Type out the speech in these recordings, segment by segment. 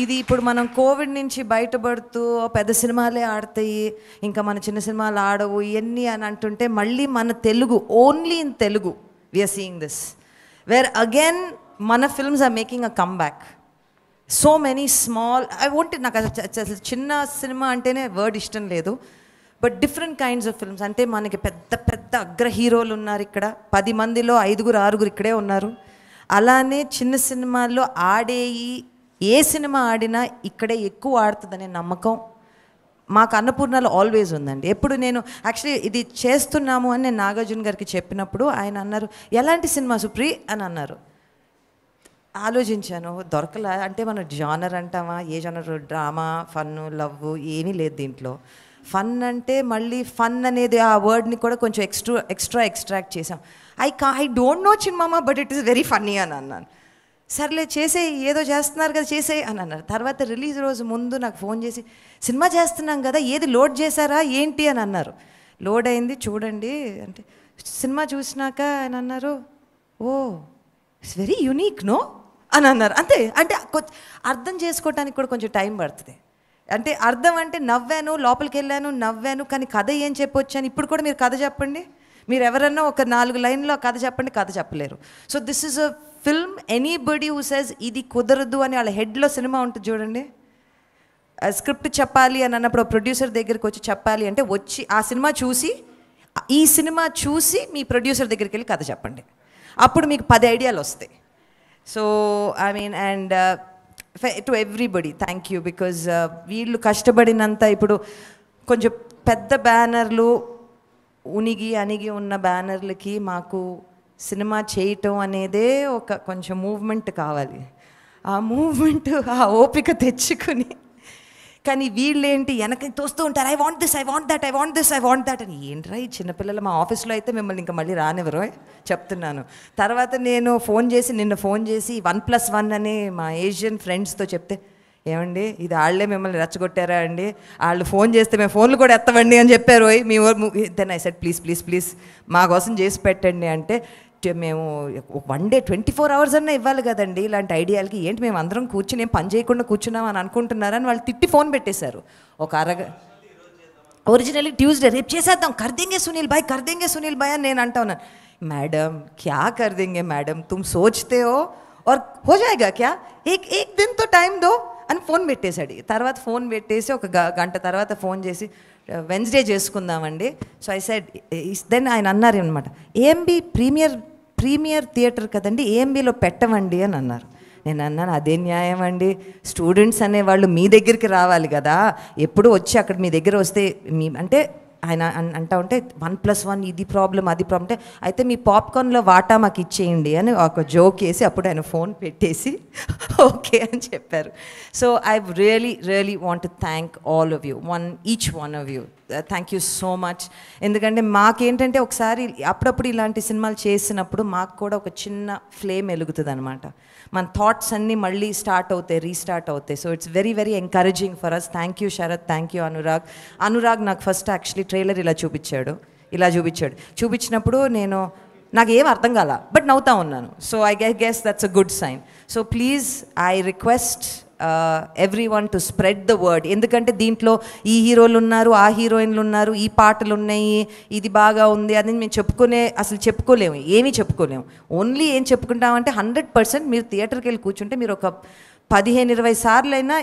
ఇది ఇప్పుడు మనం కోవిడ్ నుంచి బయటపడుతూ పెద్ద సినిమాలే ఆడతాయి ఇంకా మన చిన్న సినిమాలు ఆడవు ఇవన్నీ అని అంటుంటే మళ్ళీ మన Telugu only in Telugu we are seeing this where again మన films are making a come back so many small I want నాకు అసలు చిన్న సినిమా అంటేనే వర్డ్ ఇష్టం లేదు but different kinds of films అంటే మనకి పెద్ద పెద్ద అగ్ర హీరోలు ఉన్నారు ఇక్కడ పది మందిలో ఐదుగురు ఆరుగురు ఇక్కడే ఉన్నారు అలానే చిన్న సినిమాల్లో ఆడేయి ఏ సినిమా ఆడినా ఇక్కడే ఎక్కువ ఆడుతుందనే నమ్మకం మాకు అన్నపూర్ణలో ఆల్వేస్ ఉందండి ఎప్పుడు నేను యాక్చువల్లీ ఇది చేస్తున్నాము అని నేను నాగార్జున గారికి చెప్పినప్పుడు ఆయన అన్నారు ఎలాంటి సినిమా సుప్రి అని అన్నారు ఆలోచించాను దొరకలే అంటే మనం జానర్ అంటామా ఏ జానర్ డ్రామా ఫన్ లవ్ ఏమీ లేదు దీంట్లో ఫన్ అంటే మళ్ళీ ఫన్ అనేది ఆ వర్డ్ని కూడా కొంచెం ఎక్స్ట్రా ఎక్స్ట్రా ఎక్స్ట్రాక్ట్ చేసాం ఐ కా ఐ డోంట్ నో చిన్మామా but it is very funny అని అన్నాను సర్లే చేసే ఏదో చేస్తున్నారు కదా చేసే అని అన్నారు తర్వాత రిలీజ్ రోజు ముందు నాకు ఫోన్ చేసి సినిమా చేస్తున్నాం కదా ఏది లోడ్ చేశారా ఏంటి అని అన్నారు లోడ్ అయింది చూడండి అంటే సినిమా చూసినాక అని అన్నారు oh it's very unique no అని అన్నారు అంతే అంటే అర్థం చేసుకోవటానికి కూడా కొంచెం టైం పడుతుంది అంటే అర్థం అంటే నవ్వాను లోపలికి వెళ్ళాను నవ్వాను కానీ కథ ఏం చెప్పొచ్చు అని ఇప్పుడు కూడా మీరు కథ చెప్పండి మీరు ఎవరన్నా ఒక నాలుగు లైన్లో కథ చెప్పండి కథ చెప్పలేరు so this is a film anybody who says ఇది కుదరదు అని వాళ్ళ హెడ్లో సినిమా ఉంటుంది చూడండి స్క్రిప్ట్ చెప్పాలి అని అన్నప్పుడు ప్రొడ్యూసర్ దగ్గరికి వచ్చి చెప్పాలి అంటే వచ్చి ఆ సినిమా చూసి ఈ సినిమా చూసి మీ ప్రొడ్యూసర్ దగ్గరికి వెళ్ళి కథ చెప్పండి అప్పుడు మీకు పది ఐడియాలు వస్తాయి so I mean and to everybody thank you because వీళ్ళు కష్టపడినంత ఇప్పుడు కొంచెం పెద్ద బ్యానర్లు ఉనిగి అణిగి ఉన్న బ్యానర్లకి మాకు సినిమా చేయటం అనేదే ఒక కొంచెం మూవ్మెంట్ కావాలి ఆ మూవ్మెంట్ ఆ ఓపిక తెచ్చుకుని కానీ వీళ్ళేంటి వెనక తోస్తూ ఉంటారు I want this I want that I want this I want that అని ఏంట్రా ఈ చిన్నపిల్లలు మా ఆఫీస్లో అయితే మిమ్మల్ని ఇంకా మళ్ళీ రానివ్వరు చెప్తున్నాను తర్వాత నేను ఫోన్ చేసి నిన్న ఫోన్ చేసి వన్ ప్లస్ వన్ అనే మా ఏషియన్ ఫ్రెండ్స్తో చెప్తే ఏమండి ఇది వాళ్ళే మిమ్మల్ని రెచ్చగొట్టారా అండి వాళ్ళు ఫోన్ చేస్తే మేము ఫోన్లు కూడా ఎత్తవండి అని చెప్పారు మీ then I said please please please మా కోసం చేసి పెట్టండి అంటే మేము one day twenty four hours అన్నా ఇవ్వాలి కదండి ఇలాంటి ఐడియాలకి ఏంటి మేము అందరం కూర్చుని ఏం పని చేయకుండా కూర్చున్నామని అనుకుంటున్నారని వాళ్ళు తిట్టి ఫోన్ పెట్టేశారు ఒక అరగ ఒరిజినల్లీ ట్యూస్డే రేపు చేసేద్దాం ఖర్దింగే సునీల్ భాయ్ ఖర్దింగే సునీల్ భాయ్ అని నేను అంటాను మేడం క్యా ఖర్దింగే మేడం తుమ్ సోచతే హో और हो जाएगा ఏక్ एक एक दिन అని ఫోన్ పెట్టేశాడు తర్వాత ఫోన్ పెట్టేసి ఒక గంట తర్వాత ఫోన్ చేసి వెన్స్డే చేసుకుందామండి సో ఐ సైడ్ దెన్ ఆయన అన్నారు అనమాట ఏఎంబి ప్రీమియర్ ప్రీమియర్ థియేటర్ కదండి ఏఎంబిలో పెట్టమండి అని అన్నారు నేను అన్నాను అదే న్యాయం అండి స్టూడెంట్స్ అనేవాళ్ళు మీ దగ్గరికి రావాలి కదా ఎప్పుడు వచ్చి అక్కడ మీ దగ్గర వస్తే మీ అంటే ఆయన అంటా ఉంటే వన్ ప్లస్ వన్ ఇది ప్రాబ్లం అది ప్రాబ్లం అంటే అయితే మీ పాప్కార్న్లో వాటా మాకు ఇచ్చేయండి అని ఒక జోక్ వేసి అప్పుడు ఆయన ఫోన్ పెట్టేసి ఓకే అని చెప్పారు so I really really want thank all of you one each one of you thank you so much ఎందుకంటే మాకేంటంటే ఒకసారి అప్పుడప్పుడు ఇలాంటి సినిమాలు చేసినప్పుడు మాకు కూడా ఒక చిన్న ఫ్లేమ్ వెలుగుతుంది అనమాట మన థాట్స్ అన్నీ మళ్ళీ స్టార్ట్ అవుతాయి రీస్టార్ట్ అవుతాయి so it's very very encouraging for us thank you Sharath thank you Anurag Anurag నాకు ఫస్ట్ యాక్చువల్లీ ట్రైలర్ ఇలా చూపించాడు ఇలా చూపించాడు చూపించినప్పుడు నేను నాకు ఏం అర్థం కాల బట్ నవ్వుతా ఉన్నాను so I guess that's a good sign so please I request everyone to spread the word ఎందుకంటే దీంట్లో ఈ హీరోలు ఉన్నారు ఆ హీరోయిన్లు ఉన్నారు ఈ పాటలు ఉన్నాయి ఇది బాగా ఉంది అని మేము చెప్పుకునే అసలు చెప్పుకోలేము ఏమీ చెప్పుకోలేము ఓన్లీ ఏం చెప్పుకుంటామంటే హండ్రెడ్ పర్సెంట్ మీరు థియేటర్కి వెళ్ళి కూర్చుంటే మీరు ఒక పదిహేను ఇరవై సార్లైనా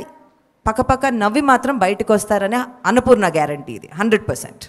పక్కపక్క నవ్వి మాత్రం బయటకు వస్తారనే అన్నపూర్ణ గ్యారంటీ ఇది హండ్రెడ్ పర్సెంట్